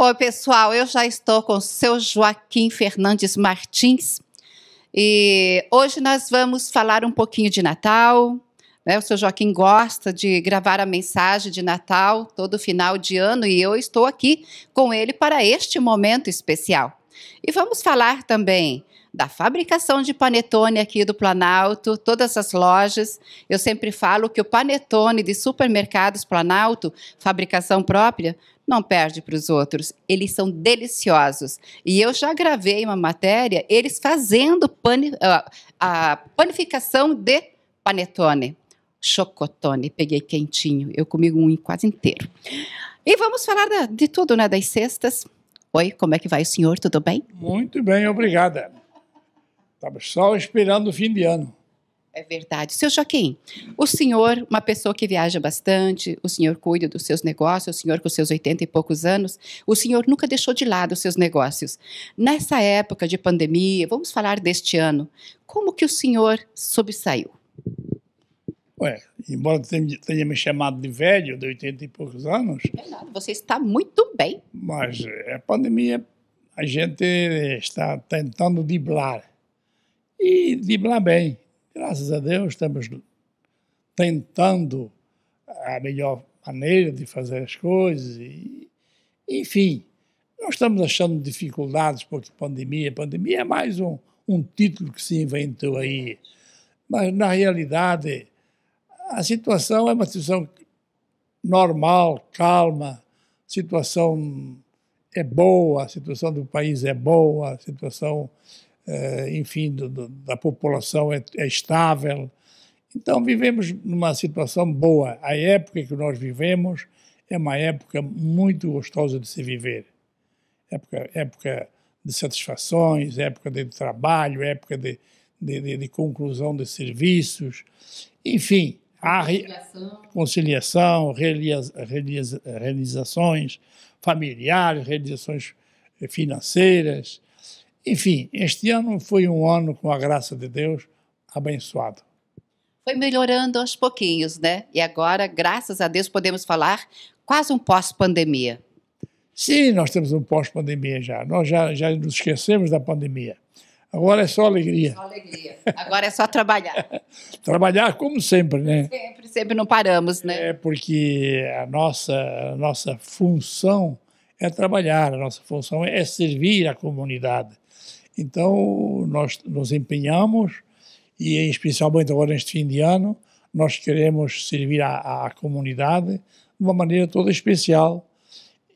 Oi, pessoal, eu já estou com o seu Joaquim Fernandes Martins e hoje nós vamos falar um pouquinho de Natal. Né? O seu Joaquim gosta de gravar a mensagem de Natal todo final de ano e eu estou aqui com ele para este momento especial. E vamos falar também da fabricação de panetone aqui do Planalto, todas as lojas. Eu sempre falo que o panetone de supermercados Planalto, fabricação própria, não perde para os outros. Eles são deliciosos. E eu já gravei uma matéria, eles fazendo pane, uh, a panificação de panetone. Chocotone, peguei quentinho, eu comi um quase inteiro. E vamos falar da, de tudo, né? Das cestas. Oi, como é que vai o senhor? Tudo bem? Muito bem, obrigada. Estava só esperando o fim de ano. É verdade. Seu Joaquim, o senhor, uma pessoa que viaja bastante, o senhor cuida dos seus negócios, o senhor com seus 80 e poucos anos, o senhor nunca deixou de lado os seus negócios. Nessa época de pandemia, vamos falar deste ano, como que o senhor sobressaiu? Ué, embora tenha, tenha me chamado de velho, de 80 e poucos anos... É nada, você está muito bem. Mas é, a pandemia, a gente está tentando driblar e lá bem. Graças a Deus estamos tentando a melhor maneira de fazer as coisas. E, enfim, não estamos achando dificuldades porque pandemia, pandemia é mais um, um título que se inventou aí. Mas, na realidade, a situação é uma situação normal, calma, a situação é boa, a situação do país é boa, a situação eh, enfim, do, do, da população é, é estável. Então, vivemos numa situação boa. A época que nós vivemos é uma época muito gostosa de se viver. Época, época de satisfações, época de trabalho, época de, de, de, de conclusão de serviços, enfim, há conciliação, realizações familiares, realizações eh, financeiras, enfim, este ano foi um ano, com a graça de Deus, abençoado. Foi melhorando aos pouquinhos, né? E agora, graças a Deus, podemos falar quase um pós-pandemia. Sim, nós temos um pós-pandemia já. Nós já, já nos esquecemos da pandemia. Agora é só alegria. Só alegria. Agora é só trabalhar. trabalhar como sempre, né? Sempre, sempre não paramos, né? É porque a nossa, a nossa função é trabalhar, a nossa função é servir a comunidade. Então, nós nos empenhamos e, especialmente agora neste fim de ano, nós queremos servir à, à comunidade de uma maneira toda especial,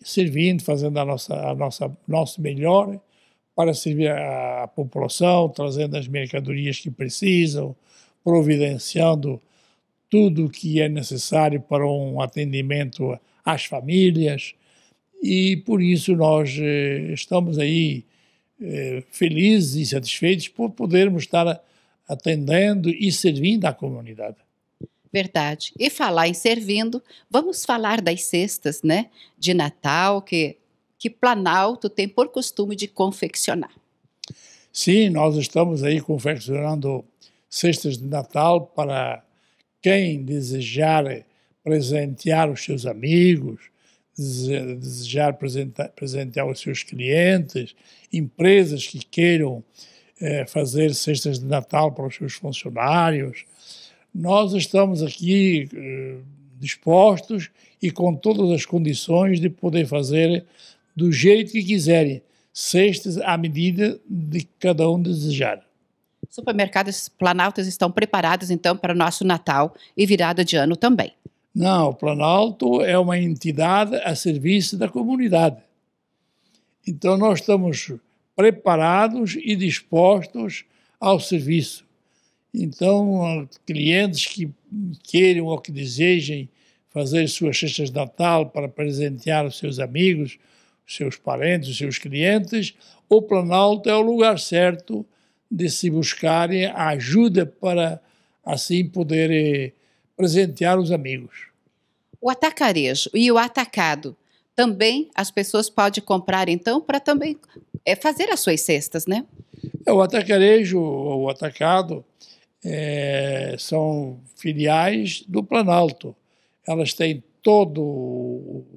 servindo, fazendo a nossa, a nossa nosso melhor para servir à população, trazendo as mercadorias que precisam, providenciando tudo o que é necessário para um atendimento às famílias. E por isso nós eh, estamos aí eh, felizes e satisfeitos por podermos estar atendendo e servindo à comunidade. Verdade. E falar em servindo, vamos falar das cestas, né? De Natal, que, que Planalto tem por costume de confeccionar. Sim, nós estamos aí confeccionando cestas de Natal para quem desejar presentear os seus amigos, desejar presentear os seus clientes, empresas que queiram eh, fazer cestas de Natal para os seus funcionários. Nós estamos aqui eh, dispostos e com todas as condições de poder fazer do jeito que quiserem, cestas à medida de cada um desejar. Supermercados Planaltas estão preparados então para o nosso Natal e virada de ano também. Não, o Planalto é uma entidade a serviço da comunidade. Então nós estamos preparados e dispostos ao serviço. Então, clientes que queiram ou que desejem fazer suas cestas de Natal para presentear os seus amigos, os seus parentes, os seus clientes, o Planalto é o lugar certo de se buscarem ajuda para assim poderem presentear os amigos. O atacarejo e o atacado também as pessoas podem comprar então para também é, fazer as suas cestas, né? É, o atacarejo ou o atacado é, são filiais do Planalto. Elas têm todos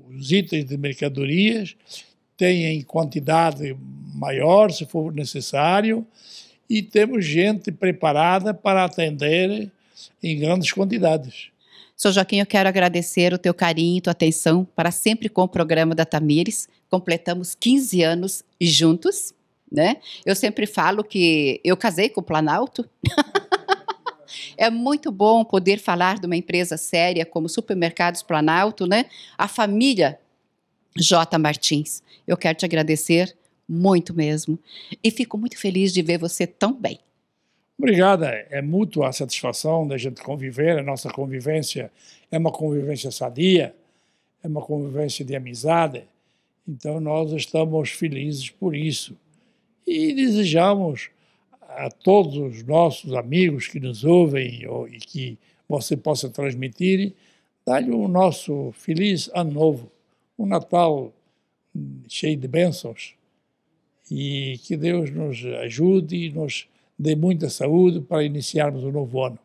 os itens de mercadorias, têm em quantidade maior, se for necessário, e temos gente preparada para atender em grandes quantidades. Sr. Joaquim, eu quero agradecer o teu carinho, tua atenção para sempre com o programa da Tamires. Completamos 15 anos juntos, né? Eu sempre falo que eu casei com o Planalto. É muito bom poder falar de uma empresa séria como Supermercados Planalto, né? A família J. Martins. Eu quero te agradecer muito mesmo. E fico muito feliz de ver você tão bem. Obrigada, é, é mútua a satisfação da gente conviver, a nossa convivência é uma convivência sadia, é uma convivência de amizade, então nós estamos felizes por isso. E desejamos a todos os nossos amigos que nos ouvem ou, e que você possa transmitir, dar-lhe o nosso feliz ano novo, um Natal cheio de bênçãos e que Deus nos ajude e nos de muita saúde para iniciarmos o novo ano.